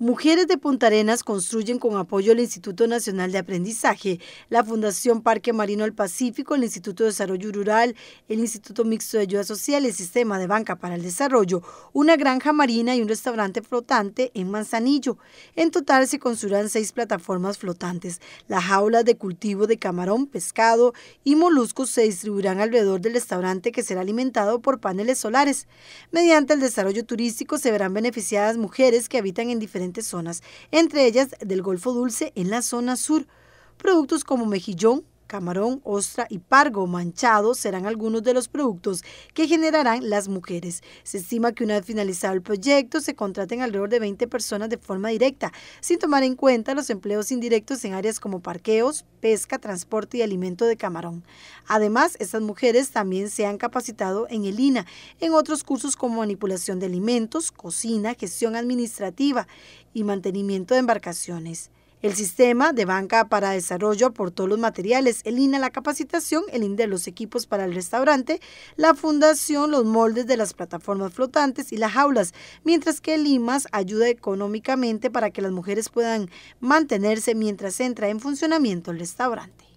Mujeres de Punta Arenas construyen con apoyo del Instituto Nacional de Aprendizaje, la Fundación Parque Marino del Pacífico, el Instituto de Desarrollo Rural, el Instituto Mixto de Ayuda Social, el Sistema de Banca para el Desarrollo, una granja marina y un restaurante flotante en Manzanillo. En total se construirán seis plataformas flotantes. Las jaulas de cultivo de camarón, pescado y moluscos se distribuirán alrededor del restaurante que será alimentado por paneles solares. Mediante el desarrollo turístico se verán beneficiadas mujeres que habitan en diferentes zonas, entre ellas del Golfo Dulce en la zona sur. Productos como mejillón, Camarón, ostra y pargo manchado serán algunos de los productos que generarán las mujeres. Se estima que una vez finalizado el proyecto se contraten alrededor de 20 personas de forma directa, sin tomar en cuenta los empleos indirectos en áreas como parqueos, pesca, transporte y alimento de camarón. Además, estas mujeres también se han capacitado en el INA, en otros cursos como manipulación de alimentos, cocina, gestión administrativa y mantenimiento de embarcaciones. El sistema de banca para desarrollo aportó los materiales, el INA la capacitación, el INDE los equipos para el restaurante, la fundación los moldes de las plataformas flotantes y las jaulas, mientras que el IMAS ayuda económicamente para que las mujeres puedan mantenerse mientras entra en funcionamiento el restaurante.